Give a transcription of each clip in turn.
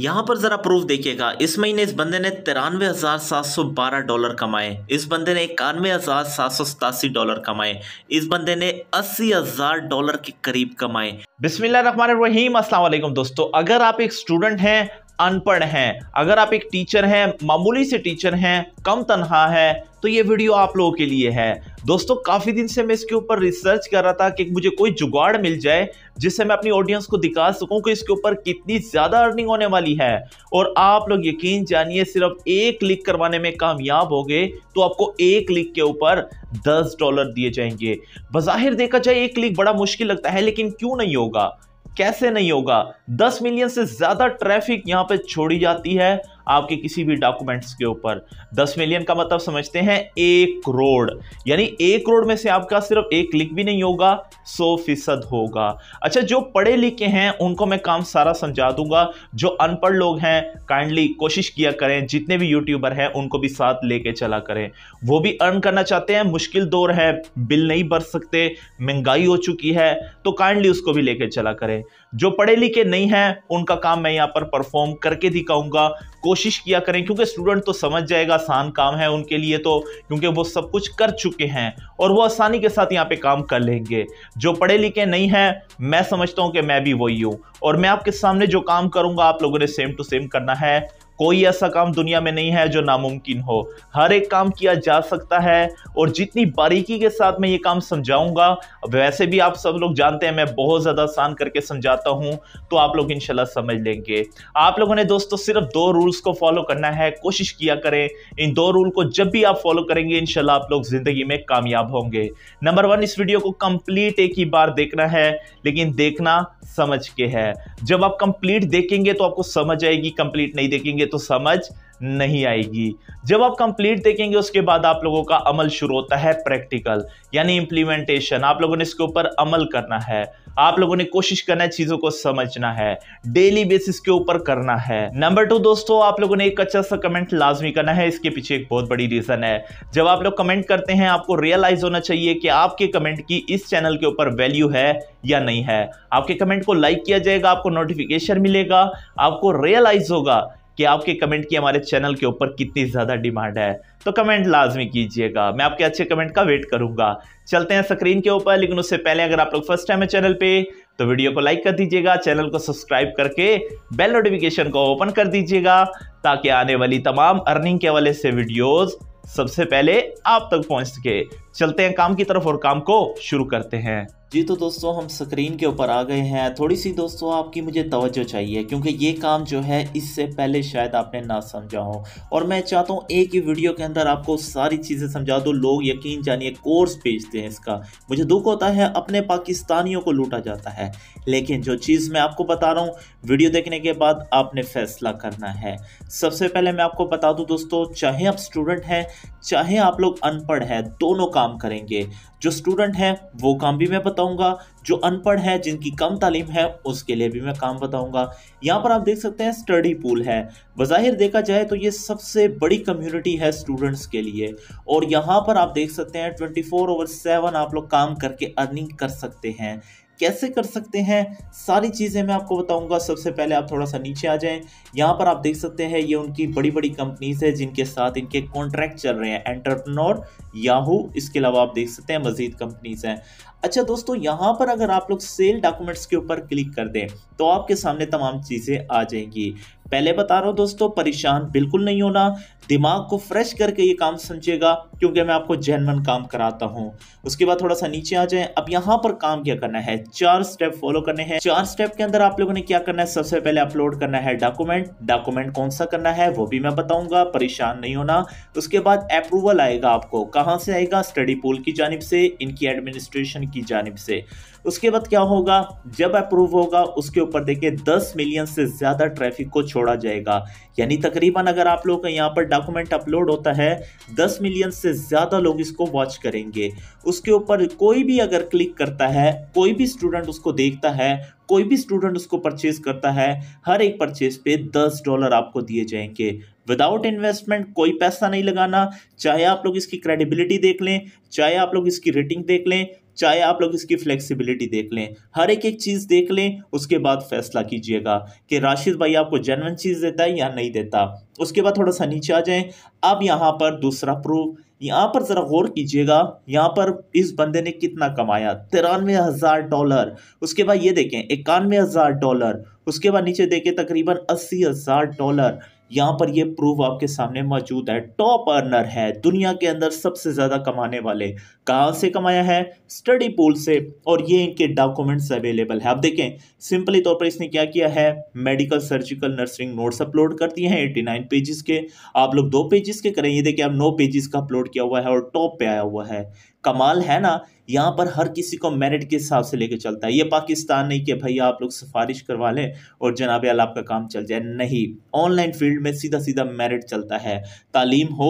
यहाँ पर ज़रा प्रूफ देखिएगा इस महीने इस बंदे ने तिरानवे हज़ार सात सौ बारह डॉलर कमाए इस बंदे ने इक्यानवे हज़ार सात सौ सतासी डॉलर कमाए इस बंदे ने अस्सी हज़ार डॉलर के करीब कमाए बिस्मिल्लाह रहीम अस्सलाम वालेकुम दोस्तों अगर आप एक स्टूडेंट हैं अनपढ़ हैं अगर आप एक टीचर हैं मामूली से टीचर हैं कम तनहा है तो ये वीडियो आप लोगों के लिए है दोस्तों काफ़ी दिन से मैं इसके ऊपर रिसर्च कर रहा था कि मुझे कोई जुगाड़ मिल जाए जिससे मैं अपनी ऑडियंस को दिखा सकूं कि इसके ऊपर कितनी ज़्यादा अर्निंग होने वाली है और आप लोग यकीन जानिए सिर्फ एक क्लिक करवाने में कामयाब हो गए तो आपको एक क्लिक के ऊपर दस डॉलर दिए जाएंगे बाहिर देखा जाए एक क्लिक बड़ा मुश्किल लगता है लेकिन क्यों नहीं होगा कैसे नहीं होगा 10 मिलियन से ज़्यादा ट्रैफिक यहां पे छोड़ी जाती है आपके किसी भी डॉक्यूमेंट्स के ऊपर दस मिलियन का मतलब समझते हैं एक करोड़ यानी एक करोड़ में से आपका सिर्फ एक क्लिक भी नहीं होगा सौ फीसद होगा अच्छा जो पढ़े लिखे हैं उनको मैं काम सारा समझा दूंगा जो अनपढ़ लोग हैं काइंडली कोशिश किया करें जितने भी यूट्यूबर हैं उनको भी साथ लेके चला करें वो भी अर्न करना चाहते हैं मुश्किल दौर है बिल नहीं भर सकते महंगाई हो चुकी है तो काइंडली उसको भी लेके चला करें जो पढ़े लिखे नहीं हैं उनका काम मैं यहाँ पर परफॉर्म करके दिखाऊंगा कोशिश किया करें क्योंकि स्टूडेंट तो समझ जाएगा आसान काम है उनके लिए तो क्योंकि वो सब कुछ कर चुके हैं और वो आसानी के साथ यहाँ पे काम कर लेंगे जो पढ़े लिखे नहीं हैं मैं समझता हूँ कि मैं भी वही हूँ और मैं आपके सामने जो काम करूँगा आप लोगों ने सेम टू सेम करना है कोई ऐसा काम दुनिया में नहीं है जो नामुमकिन हो हर एक काम किया जा सकता है और जितनी बारीकी के साथ मैं ये काम समझाऊंगा वैसे भी आप सब लोग जानते हैं मैं बहुत ज़्यादा आसान करके समझाता हूँ तो आप लोग इनशाला समझ लेंगे आप लोगों ने दोस्तों सिर्फ दो रूल्स को फॉलो करना है कोशिश किया करें इन दो रूल को जब भी आप फॉलो करेंगे इनशाला आप लोग ज़िंदगी में कामयाब होंगे नंबर वन इस वीडियो को कंप्लीट एक ही बार देखना है लेकिन देखना समझ के है जब आप कंप्लीट देखेंगे तो आपको समझ आएगी कंप्लीट नहीं देखेंगे देखेंगे तो समझ नहीं आएगी जब आप कंप्लीट देखेंगे उसके बाद आप लोगों का अमल शुरू होता है प्रैक्टिकल यानी इंप्लीमेंटेशन आप लोगों ने इसके ऊपर अमल करना है आप लोगों ने कोशिश करना है चीजों को समझना है डेली बेसिस के ऊपर करना है नंबर टू दोस्तों आप लोगों ने एक अच्छा सा कमेंट लाजमी करना है इसके पीछे एक बहुत बड़ी रीजन है जब आप लोग कमेंट करते हैं आपको रियलाइज होना चाहिए कि आपके कमेंट की इस चैनल के ऊपर वैल्यू है या नहीं है आपके कमेंट को लाइक किया जाएगा आपको नोटिफिकेशन मिलेगा आपको रियलाइज होगा कि आपके कमेंट की हमारे चैनल के ऊपर कितनी ज़्यादा डिमांड है तो कमेंट लाजमी कीजिएगा मैं आपके अच्छे कमेंट का वेट करूंगा चलते हैं स्क्रीन के ऊपर लेकिन उससे पहले अगर आप लोग फर्स्ट टाइम है चैनल पे तो वीडियो को लाइक कर दीजिएगा चैनल को सब्सक्राइब करके बेल नोटिफिकेशन को ओपन कर दीजिएगा ताकि आने वाली तमाम अर्निंग के हवाले से वीडियोज़ सबसे पहले आप तक पहुंच सके चलते हैं काम की तरफ और काम को शुरू करते हैं जी तो दोस्तों हम स्क्रीन के ऊपर आ गए हैं थोड़ी सी दोस्तों आपकी मुझे तवज्जो चाहिए क्योंकि ये काम जो है इससे पहले शायद आपने ना समझा हो और मैं चाहता हूँ एक ही वीडियो के अंदर आपको सारी चीज़ें समझा दो लोग यकीन जानिए कोर्स भेजते हैं इसका मुझे दुख होता है अपने पाकिस्तानियों को लूटा जाता है लेकिन जो चीज़ मैं आपको बता रहा हूँ वीडियो देखने के बाद आपने फैसला करना है सबसे पहले मैं आपको बता दूँ दोस्तों चाहे आप स्टूडेंट हैं चाहे आप लोग अनपढ़ हैं दोनों काम काम करेंगे जो स्टूडेंट हैं वो काम भी मैं बताऊंगा जो अनपढ़ है जिनकी कम तालीम है उसके लिए भी मैं काम बताऊंगा यहाँ पर आप देख सकते हैं स्टडी पूल है बज़ाहिर देखा जाए तो ये सबसे बड़ी कम्युनिटी है स्टूडेंट्स के लिए और यहाँ पर आप देख सकते हैं 24 फोर ओवर सेवन आप लोग काम करके अर्निंग कर सकते हैं कैसे कर सकते हैं सारी चीज़ें मैं आपको बताऊंगा सबसे पहले आप थोड़ा सा नीचे आ जाएं यहाँ पर आप देख सकते हैं ये उनकी बड़ी बड़ी कंपनीज है जिनके साथ इनके कॉन्ट्रैक्ट चल रहे हैं एंटरप्रनोर याहू इसके अलावा आप देख सकते हैं मजीद कंपनीज हैं अच्छा दोस्तों यहाँ पर अगर आप लोग सेल डॉक्यूमेंट्स के ऊपर क्लिक कर दें तो आपके सामने तमाम चीज़ें आ जाएंगी पहले बता रहा हूँ दोस्तों परेशान बिल्कुल नहीं होना दिमाग को फ्रेश करके ये काम समझेगा क्योंकि मैं आपको जेनवन काम कराता हूँ उसके बाद थोड़ा सा नीचे आ जाएं अब यहाँ पर काम क्या करना है चार स्टेप फॉलो करने हैं चार स्टेप के अंदर आप लोगों ने क्या करना है सबसे पहले अपलोड करना है डॉक्यूमेंट डॉक्यूमेंट कौन सा करना है वो भी मैं बताऊंगा परेशान नहीं होना उसके बाद अप्रूवल आएगा आपको कहाँ से आएगा स्टडी पोल की जानब से इनकी एडमिनिस्ट्रेशन की जानब से उसके बाद क्या होगा जब अप्रूव होगा उसके ऊपर देखिए 10 मिलियन से ज़्यादा ट्रैफिक को छोड़ा जाएगा यानी तकरीबन अगर आप लोग का यहाँ पर डॉक्यूमेंट अपलोड होता है 10 मिलियन से ज़्यादा लोग इसको वॉच करेंगे उसके ऊपर कोई भी अगर क्लिक करता है कोई भी स्टूडेंट उसको देखता है कोई भी स्टूडेंट उसको परचेज करता है हर एक परचेज पे दस डॉलर आपको दिए जाएंगे विदाउट इन्वेस्टमेंट कोई पैसा नहीं लगाना चाहे आप लोग इसकी क्रेडिबिलिटी देख लें चाहे आप लोग इसकी रेटिंग देख लें चाहे आप लोग इसकी फ्लेक्सिबिलिटी देख लें हर एक एक चीज़ देख लें उसके बाद फैसला कीजिएगा कि राशिद भाई आपको जेनवन चीज़ देता है या नहीं देता उसके बाद थोड़ा सा नीचे आ जाएं अब यहाँ पर दूसरा प्रूफ यहाँ पर ज़रा गौर कीजिएगा यहाँ पर इस बंदे ने कितना कमाया तिरानवे हज़ार डॉलर उसके बाद ये देखें इक्यानवे हज़ार डॉलर उसके बाद नीचे देखें तकरीबन अस्सी हज़ार डॉलर यहाँ पर ये प्रूफ आपके सामने मौजूद है टॉप अर्नर है दुनिया के अंदर सबसे ज़्यादा कमाने वाले कहाँ से कमाया है स्टडी पूल से और ये इनके डॉक्यूमेंट्स अवेलेबल है आप देखें सिंपली तौर पर इसने क्या किया है medical surgical nursing notes upload कर दिए हैं एट्टी नाइन पेजेस के आप लोग दो पेजेस के करें ये देखिए आप नौ पेजेस का अपलोड किया हुआ है और टॉप पे आया हुआ है कमाल है ना यहाँ पर हर किसी को मेरिट के हिसाब से लेके चलता है ये पाकिस्तान नहीं कि भैया आप लोग सिफारिश करवा लें और जनाब अल आपका काम चल जाए नहीं ऑनलाइन फील्ड में सीधा सीधा मेरिट चलता है तालीम हो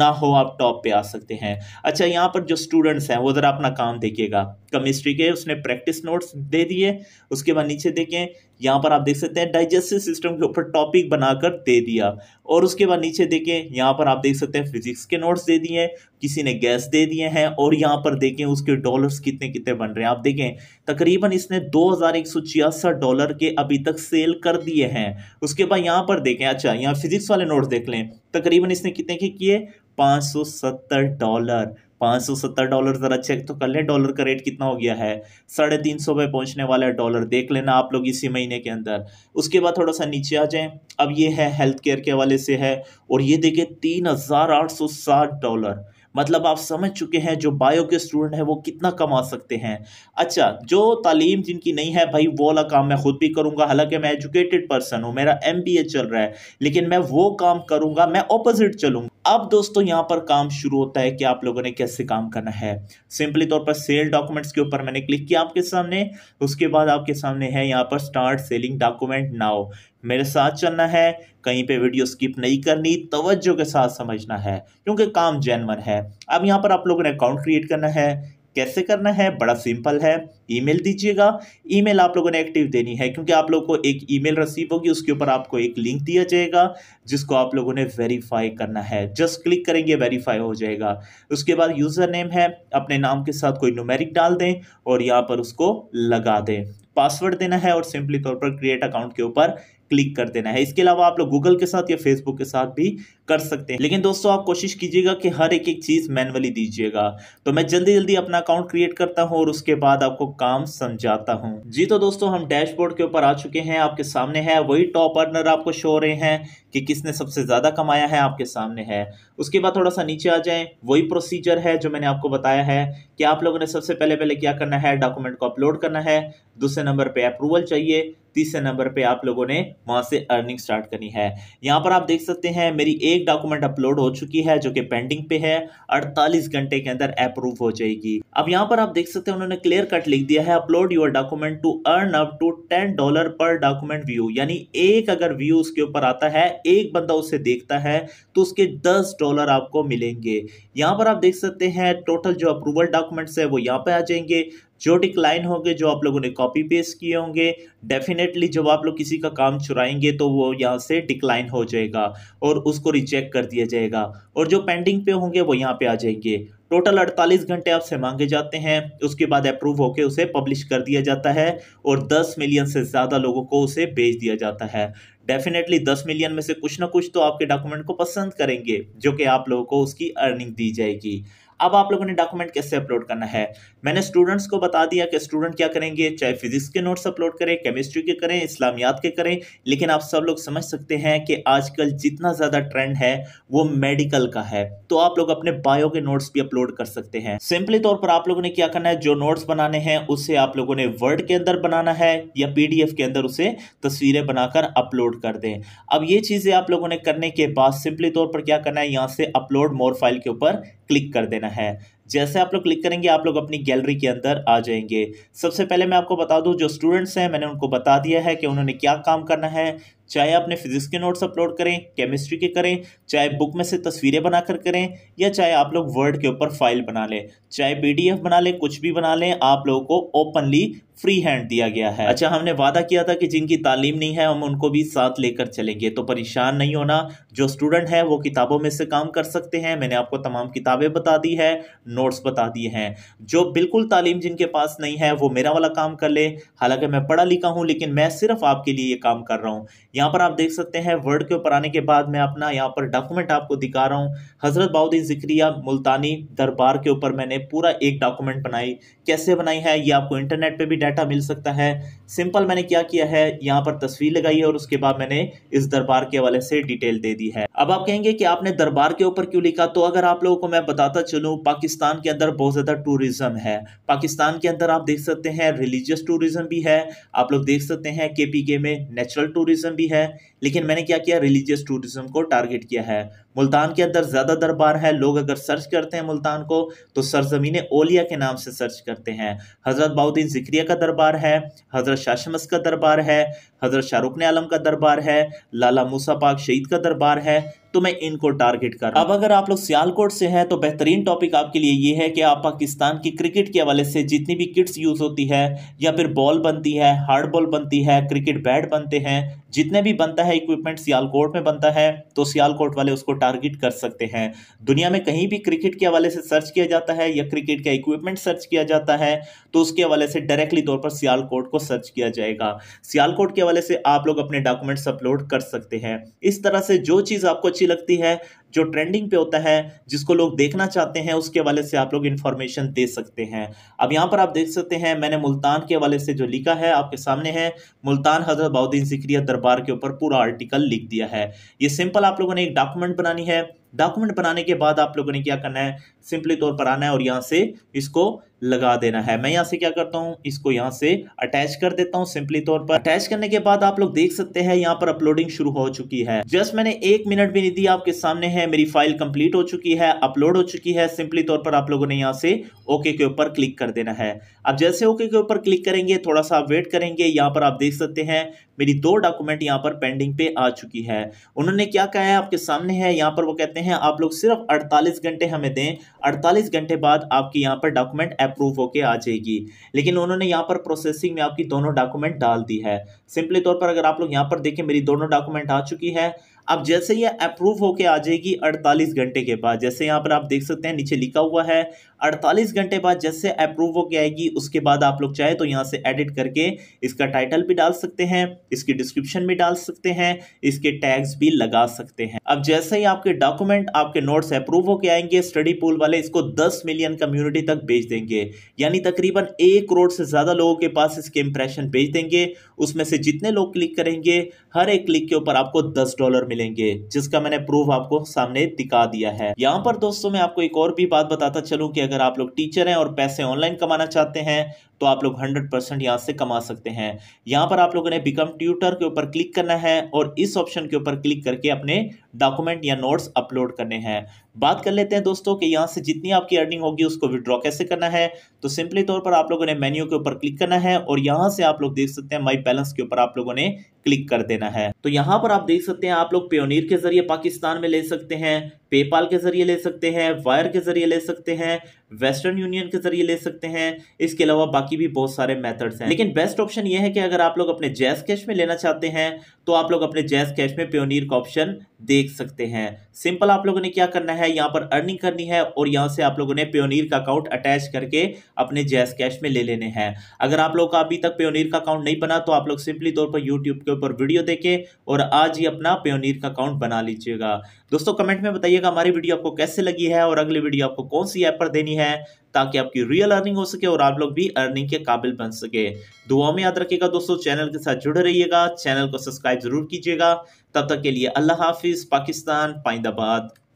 ना हो आप टॉप पे आ सकते हैं अच्छा यहाँ पर जो स्टूडेंट्स हैं वो ज़रा अपना काम देखिएगा केमिस्ट्री के उसने प्रैक्टिस नोट्स दे दिए उसके बाद नीचे देखें यहाँ पर आप देख सकते हैं डाइजेस्टिव सिस्टम के ऊपर टॉपिक बनाकर दे दिया और उसके बाद नीचे देखें यहाँ पर आप देख सकते हैं फिजिक्स के नोट्स दे दिए किसी ने गैस दे दिए हैं और यहाँ पर देखें उसके डॉलर्स कितने कितने बन रहे हैं आप देखें तकरीबन इसने दो डॉलर के अभी तक सेल कर दिए हैं उसके बाद यहाँ पर देखें अच्छा यहाँ फिजिक्स वाले नोट्स देख लें तकरीबन इसने कितने के किए पाँच डॉलर पाँच सौ सत्तर डॉलर ज़रा चेक तो कर लें डॉलर का रेट कितना हो गया है साढ़े तीन सौ में पहुँचने वाला है डॉलर देख लेना आप लोग इसी महीने के अंदर उसके बाद थोड़ा सा नीचे आ जाएं अब ये है हेल्थ केयर के हवाले से है और ये देखिए तीन हज़ार आठ सौ साठ डॉलर मतलब आप समझ चुके हैं जो बायो के स्टूडेंट हैं वो कितना कमा सकते हैं अच्छा जो तालीम जिनकी नहीं है भाई वो वाला काम मैं खुद भी करूँगा हालांकि मैं एजुकेटेड पर्सन हूँ मेरा एम चल रहा है लेकिन मैं वो काम करूँगा मैं अपोजिट चलूंगा अब दोस्तों यहां पर काम शुरू होता है कि आप लोगों ने कैसे काम करना है सिंपली तौर पर सेल डॉक्यूमेंट्स के ऊपर मैंने क्लिक किया आपके सामने उसके बाद आपके सामने है यहाँ पर स्टार्ट सेलिंग डॉक्यूमेंट नाउ मेरे साथ चलना है कहीं पे वीडियो स्किप नहीं करनी तवज्जो के साथ समझना है क्योंकि काम जैनवन है अब यहाँ पर आप लोगों ने अकाउंट क्रिएट करना है कैसे करना है बड़ा सिंपल है ईमेल दीजिएगा ईमेल आप लोगों ने एक्टिव देनी है क्योंकि आप लोगों को एक ईमेल रिसीव होगी उसके ऊपर आपको एक लिंक दिया जाएगा जिसको आप लोगों ने वेरीफाई करना है जस्ट क्लिक करेंगे वेरीफाई हो जाएगा उसके बाद यूज़र नेम है अपने नाम के साथ कोई नोमेरिक डाल दें और यहाँ पर उसको लगा दें पासवर्ड देना है और सिंपली तौर पर क्रिएट अकाउंट के ऊपर क्लिक कर देना है इसके अलावा आप लोग गूगल के साथ या फेसबुक के साथ भी कर सकते हैं लेकिन दोस्तों आप कोशिश कीजिएगा कि हर एक एक चीज़ मैनुअली दीजिएगा तो मैं जल्दी जल्दी अपना अकाउंट क्रिएट करता हूँ और उसके बाद आपको काम समझाता हूँ जी तो दोस्तों हम डैशबोर्ड के ऊपर आ चुके हैं आपके सामने है वही टॉप अर्नर आपको शो रहे हैं कि किसने सबसे ज़्यादा कमाया है आपके सामने है उसके बाद थोड़ा सा नीचे आ जाए वही प्रोसीजर है जो मैंने आपको बताया है कि आप लोगों ने सबसे पहले पहले क्या करना है डॉक्यूमेंट को अपलोड करना है दूसरे नंबर पर अप्रूवल चाहिए तीसरे नंबर पर आप लोगों ने वहाँ से अर्निंग स्टार्ट करनी है यहाँ पर आप देख सकते हैं मेरी एक डॉक्यूमेंट अपलोड हो चुकी है जो कि पेंडिंग पे है अड़तालीस घंटे के अंदर अप्रूव हो जाएगी अब यहाँ पर आप देख सकते हैं उन्होंने क्लियर कट लिख दिया है upload your document to earn up to ten dollar per document view यानी एक अगर व्यू उसके ऊपर आता है एक बंदा उसे देखता है तो उसके दस डॉलर आपको मिलेंगे यहाँ पर आप देख सकते हैं टोटल जो अप्रूवल डॉक्यूमेंट्स है वो यहाँ पे आ जाएंगे जो डिक्लाइन होंगे जो आप लोगों ने कॉपी पेस्ट किए होंगे डेफिनेटली जब आप लोग किसी का काम चुराएंगे तो वो यहाँ से डिक्लाइन हो जाएगा और उसको रिजेक्ट कर दिया जाएगा और जो पेंडिंग पे होंगे वो यहाँ पे आ जाएंगे टोटल 48 घंटे आपसे मांगे जाते हैं उसके बाद अप्रूव होकर उसे पब्लिश कर दिया जाता है और 10 मिलियन से ज़्यादा लोगों को उसे भेज दिया जाता है डेफिनेटली 10 मिलियन में से कुछ ना कुछ तो आपके डॉक्यूमेंट को पसंद करेंगे जो कि आप लोगों को उसकी अर्निंग दी जाएगी अब आप लोगों ने डॉक्यूमेंट कैसे अपलोड करना है मैंने स्टूडेंट्स को बता दिया कि स्टूडेंट क्या करेंगे चाहे फिजिक्स के नोट्स अपलोड करें केमिस्ट्री के करें इस्लामियात के करें लेकिन आप सब लोग समझ सकते हैं कि आजकल जितना ज़्यादा ट्रेंड है वो मेडिकल का है तो आप लोग अपने बायो के नोट्स भी अपलोड कर सकते हैं सिंपली तौर पर आप लोगों ने क्या करना है जो नोट्स बनाने हैं उसे आप लोगों ने वर्ड के अंदर बनाना है या पी के अंदर उसे तस्वीरें बनाकर अपलोड कर दें अब ये चीज़ें आप लोगों ने करने के बाद सिंपली तौर पर क्या करना है यहाँ से अपलोड मोर फाइल के ऊपर क्लिक कर देना करना है जैसे आप लोग क्लिक करेंगे आप लोग अपनी गैलरी के अंदर आ जाएंगे सबसे पहले मैं आपको बता दूं जो स्टूडेंट्स हैं मैंने उनको बता दिया है कि उन्होंने क्या काम करना है चाहे अपने फिजिक्स के नोट्स अपलोड करें केमिस्ट्री के करें चाहे बुक में से तस्वीरें बनाकर करें या चाहे आप लोग वर्ड के ऊपर फाइल बना लें चाहे पीडीएफ बना लें कुछ भी बना लें आप लोगों को ओपनली फ्री हैंड दिया गया है अच्छा हमने वादा किया था कि जिनकी तालीम नहीं है हम उनको भी साथ लेकर चलेंगे तो परेशान नहीं होना जो स्टूडेंट है वो किताबों में से काम कर सकते हैं मैंने आपको तमाम किताबें बता दी है नोट्स बता दिए हैं जो बिल्कुल तालीम जिनके पास नहीं है वो मेरा वाला काम कर ले हालांकि मैं पढ़ा लिखा हूँ लेकिन मैं सिर्फ आपके लिए ये काम कर रहा हूँ यहाँ पर आप देख सकते हैं वर्ड के ऊपर आने के बाद मैं अपना यहाँ पर डॉक्यूमेंट आपको दिखा रहा हूँ हज़रत बाउद्दीन जिक्रिया मुल्तानी दरबार के ऊपर मैंने पूरा एक डॉक्यूमेंट बनाई कैसे बनाई है ये आपको इंटरनेट पर भी डाटा मिल सकता है सिंपल मैंने क्या किया है यहाँ पर तस्वीर लगाई है और उसके बाद मैंने इस दरबार के हवाले से डिटेल दे दी है अब आप कहेंगे कि आपने दरबार के ऊपर क्यों लिखा तो अगर आप लोगों को मैं बताता चलूँ पाकिस्तान के अंदर बहुत ज़्यादा टूरिज़्म है पाकिस्तान के अंदर आप देख सकते हैं रिलीजियस टूरिज़्म भी है आप लोग देख सकते हैं के में नेचुरल टूरिज़्म भी है लेकिन मैंने क्या किया रिलीजियस टूरिज्म को टारगेट किया है मुल्तान के अंदर ज़्यादा दरबार है लोग अगर सर्च करते हैं मुल्तान को तो सरजमीन ओलिया के नाम से सर्च करते हैं हज़रत बाउद्दीन ज़िक्रिया का दरबार है हज़रत शाशमस का दरबार है हज़रत शाहरुख आलम का दरबार है लाला मूसा पाक शहीद का दरबार है तो मैं इनको टारगेट कर अब अगर आप लोग सियालकोट से हैं तो बेहतरीन टॉपिक आपके लिए ये है कि आप पाकिस्तान की क्रिकेट के हवाले से जितनी भी किट्स यूज़ होती है या फिर बॉल बनती है हार्ड बॉल बनती है क्रिकेट बैट बनते हैं जितने भी बनता है इक्विपमेंट सियालकोट में बनता है तो सियालकोट वाले उसको टारगेट कर सकते हैं दुनिया में कहीं भी क्रिकेट के हवाले से सर्च किया जाता है या क्रिकेट का इक्विपमेंट सर्च किया जाता है तो उसके हवाले से डायरेक्टली तौर पर सियालकोट को सर्च किया जाएगा सियालकोट के हवाले से आप लोग अपने डॉक्यूमेंट्स अपलोड कर सकते हैं इस तरह से जो चीज़ आपको अच्छी लगती है जो ट्रेंडिंग पे होता है जिसको लोग देखना चाहते हैं उसके वाले से आप लोग इन्फॉर्मेशन दे सकते हैं अब यहाँ पर आप देख सकते हैं मैंने मुल्तान के वाले से जो लिखा है आपके सामने है मुल्तान हजरत बाउद्दीन जिक्रिया दरबार के ऊपर पूरा आर्टिकल लिख दिया है ये सिंपल आप लोगों ने एक डॉक्यूमेंट बनानी है डॉक्यूमेंट बनाने के बाद आप लोगों ने क्या करना है सिंपली तौर पर आना है और यहाँ से इसको लगा देना है मैं यहाँ से क्या करता हूँ इसको यहाँ से अटैच कर देता हूँ सिंपली तौर पर अटैच करने के बाद आप लोग देख सकते हैं यहाँ पर अपलोडिंग शुरू हो चुकी है जस्ट मैंने एक मिनट भी नहीं दी आपके सामने है मेरी फाइल कंप्लीट हो चुकी है अपलोड हो चुकी है सिंपली तौर पर आप लोगों ने यहाँ से ओके के ऊपर क्लिक कर देना है अब जैसे ओके के ऊपर क्लिक करेंगे थोड़ा सा आप वेट करेंगे यहाँ पर आप देख सकते हैं मेरी दो डॉक्यूमेंट यहाँ पर पेंडिंग पे आ चुकी है उन्होंने क्या कहा है आपके सामने है यहाँ पर वो कहते हैं आप लोग सिर्फ अड़तालीस घंटे हमें दें अड़तालीस घंटे बाद आपकी यहाँ पर डॉक्यूमेंट अप्रूव होके आ जाएगी लेकिन उन्होंने यहाँ पर प्रोसेसिंग में आपकी दोनों डॉक्यूमेंट डाल दी है सिंपली तौर पर अगर आप लोग यहाँ पर देखें मेरी दोनों डॉक्यूमेंट आ चुकी है अब जैसे ये अप्रूव होके आ जाएगी 48 घंटे के बाद जैसे यहाँ पर आप देख सकते हैं नीचे लिखा हुआ है अड़तालीस घंटे बाद जैसे अप्रूव गया आएगी उसके बाद आप लोग चाहे तो यहाँ से एडिट करके इसका टाइटल भी डाल सकते हैं इसकी डिस्क्रिप्शन भी डाल सकते हैं इसके टैग्स भी लगा सकते हैं अब जैसे ही आपके डॉक्यूमेंट आपके नोट्स अप्रूव होके आएंगे स्टडी पूल वाले इसको दस मिलियन कम्युनिटी तक भेज देंगे यानी तकरीबन एक करोड़ से ज़्यादा लोगों के पास इसके इंप्रेशन भेज देंगे उसमें से जितने लोग क्लिक करेंगे हर एक क्लिक के ऊपर आपको दस डॉलर मिलेंगे जिसका मैंने प्रूफ आपको सामने दिखा दिया है यहाँ पर दोस्तों में आपको एक और भी बात बताता चलूँ कि अगर आप लोग टीचर हैं और पैसे ऑनलाइन कमाना चाहते हैं तो आप लोग 100 परसेंट यहाँ से कमा सकते हैं यहाँ पर आप लोगों ने बिकम ट्यूटर के ऊपर क्लिक करना है और इस ऑप्शन के ऊपर क्लिक करके अपने डॉक्यूमेंट या नोट्स अपलोड करने हैं बात कर लेते हैं दोस्तों कि यहाँ से जितनी आपकी अर्निंग होगी उसको विड्रॉ कैसे करना है तो सिंपली तौर पर आप लोगों ने मेन्यू के ऊपर क्लिक करना है और यहाँ से आप लोग देख सकते हैं माई बैलेंस के ऊपर आप लोगों ने क्लिक कर देना है तो यहाँ पर आप देख सकते हैं आप लोग पेयोनियर के जरिए पाकिस्तान में ले सकते हैं पेपाल के जरिए ले सकते हैं वायर के जरिए ले सकते हैं वेस्टर्न यूनियन के जरिए ले सकते हैं इसके अलावा बाकी भी बहुत सारे मेथड्स हैं लेकिन बेस्ट ऑप्शन ये है कि अगर आप लोग अपने जैस कैश में लेना चाहते हैं तो आप लोग अपने जैस कैश में प्योनीर का ऑप्शन देख सकते हैं सिंपल आप लोगों ने क्या करना है यहाँ पर अर्निंग करनी है और यहाँ से आप लोगों ने प्योनियर का अकाउंट अटैच करके अपने जैस कैश में ले लेने हैं अगर आप लोग का अभी तक प्योनियर का अकाउंट नहीं बना तो आप लोग सिंपली तौर पर यूट्यूब के ऊपर वीडियो देखें और आज ही अपना प्योनियर का अकाउंट बना लीजिएगा दोस्तों कमेंट में बताइएगा हमारी वीडियो आपको कैसे लगी है और अगली वीडियो आपको कौन सी ऐप पर देनी है ताकि आपकी रियल अर्निंग हो सके और आप लोग भी अर्निंग के काबिल बन सके दुआ में याद रखिएगा दोस्तों चैनल के साथ जुड़े रहिएगा चैनल को सब्सक्राइब जरूर कीजिएगा तब तक के लिए अल्लाह हाफिज पाकिस्तान पाइंदाबाद